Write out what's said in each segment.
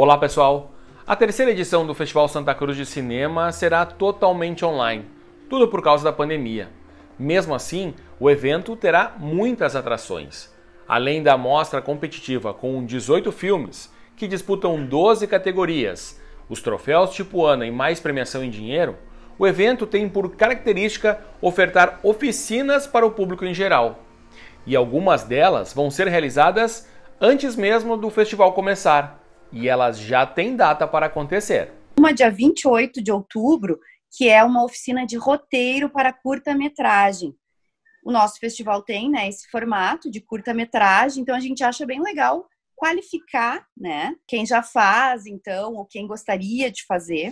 Olá pessoal! A terceira edição do Festival Santa Cruz de Cinema será totalmente online, tudo por causa da pandemia. Mesmo assim, o evento terá muitas atrações. Além da mostra competitiva com 18 filmes, que disputam 12 categorias, os troféus tipo Ana e mais premiação em dinheiro, o evento tem por característica ofertar oficinas para o público em geral. E algumas delas vão ser realizadas antes mesmo do festival começar e elas já têm data para acontecer. Uma dia 28 de outubro, que é uma oficina de roteiro para curta-metragem. O nosso festival tem né, esse formato de curta-metragem, então a gente acha bem legal qualificar né, quem já faz, então, ou quem gostaria de fazer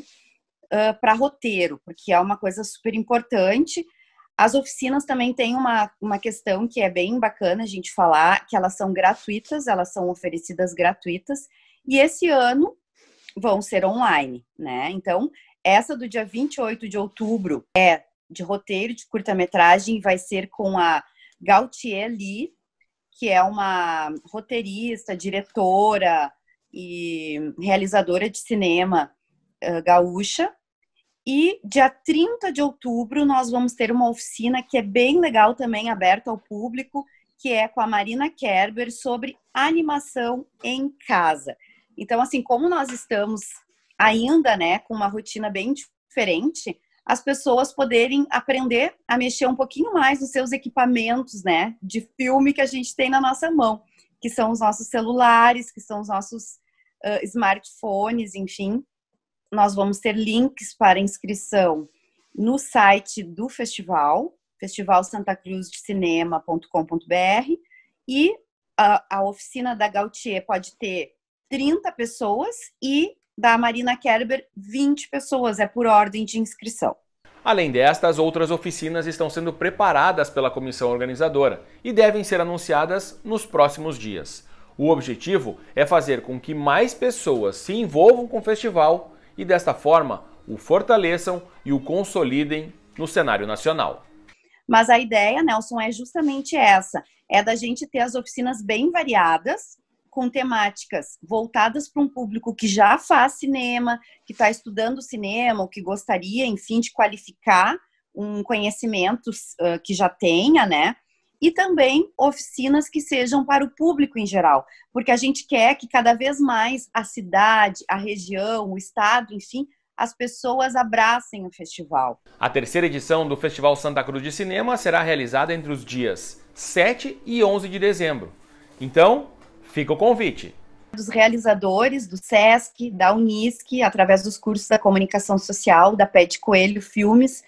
uh, para roteiro, porque é uma coisa super importante. As oficinas também têm uma, uma questão que é bem bacana a gente falar, que elas são gratuitas, elas são oferecidas gratuitas, e esse ano vão ser online, né? Então, essa do dia 28 de outubro é de roteiro de curta-metragem, vai ser com a Gautier Lee, que é uma roteirista, diretora e realizadora de cinema uh, gaúcha. E dia 30 de outubro nós vamos ter uma oficina que é bem legal também, aberta ao público, que é com a Marina Kerber sobre animação em casa. Então, assim, como nós estamos ainda, né, com uma rotina bem diferente, as pessoas poderem aprender a mexer um pouquinho mais nos seus equipamentos, né, de filme que a gente tem na nossa mão, que são os nossos celulares, que são os nossos uh, smartphones, enfim. Nós vamos ter links para inscrição no site do festival, festivalsantacruzdecinema.com.br e a, a oficina da Gautier pode ter 30 pessoas e da Marina Kerber 20 pessoas, é por ordem de inscrição. Além destas, outras oficinas estão sendo preparadas pela comissão organizadora e devem ser anunciadas nos próximos dias. O objetivo é fazer com que mais pessoas se envolvam com o festival e, desta forma, o fortaleçam e o consolidem no cenário nacional. Mas a ideia, Nelson, é justamente essa: é da gente ter as oficinas bem variadas, com temáticas voltadas para um público que já faz cinema, que está estudando cinema, ou que gostaria, enfim, de qualificar um conhecimento uh, que já tenha, né? E também oficinas que sejam para o público em geral, porque a gente quer que cada vez mais a cidade, a região, o estado, enfim, as pessoas abracem o festival. A terceira edição do Festival Santa Cruz de Cinema será realizada entre os dias 7 e 11 de dezembro. Então, Fica o convite. Dos realizadores do SESC, da Unisc, através dos cursos da comunicação social, da Pet Coelho Filmes,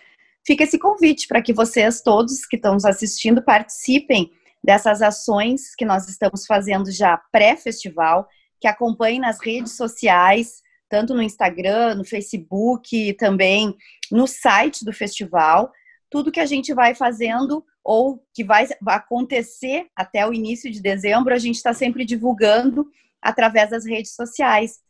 fica esse convite para que vocês todos que estão nos assistindo participem dessas ações que nós estamos fazendo já pré-festival, que acompanhem nas redes sociais, tanto no Instagram, no Facebook, também no site do festival, tudo que a gente vai fazendo ou que vai acontecer até o início de dezembro, a gente está sempre divulgando através das redes sociais.